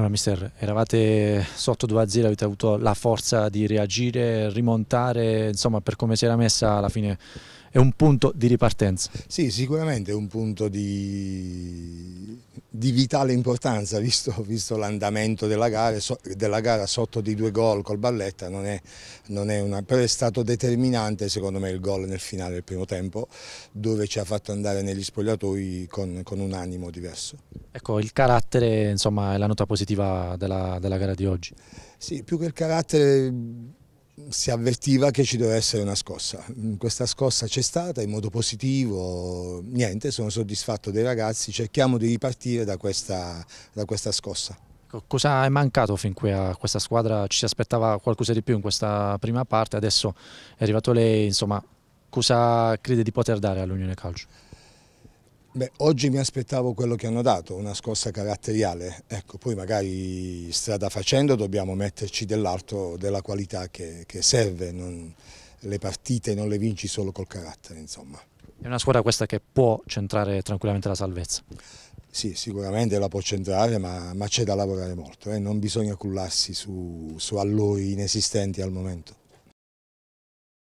Allora, mister, eravate sotto 2-0, avete avuto la forza di reagire, rimontare, insomma, per come si era messa alla fine è un punto di ripartenza. Sì, sicuramente è un punto di di vitale importanza, visto, visto l'andamento della, della, gara sotto di due gol col Balletta, non è, non è una, però è stato determinante secondo me il gol nel finale del primo tempo, dove ci ha fatto andare negli spogliatoi con, con un animo diverso. Ecco, il carattere insomma, è la nota positiva della, della gara di oggi. Sì, più che il carattere si avvertiva che ci doveva essere una scossa. Questa scossa c'è stata in modo positivo, niente, sono soddisfatto dei ragazzi, cerchiamo di ripartire da questa, da questa scossa. Cosa è mancato fin qui a questa squadra? Ci si aspettava qualcosa di più in questa prima parte, adesso è arrivato lei, insomma, cosa crede di poter dare all'Unione Calcio? Beh, oggi mi aspettavo quello che hanno dato, una scossa caratteriale, ecco, poi magari strada facendo dobbiamo metterci dell'altro, della qualità che, che serve, non, le partite non le vinci solo col carattere insomma. È una squadra questa che può centrare tranquillamente la salvezza? Sì, sicuramente la può centrare, ma, ma c'è da lavorare molto, eh? non bisogna cullarsi su, su allori inesistenti al momento.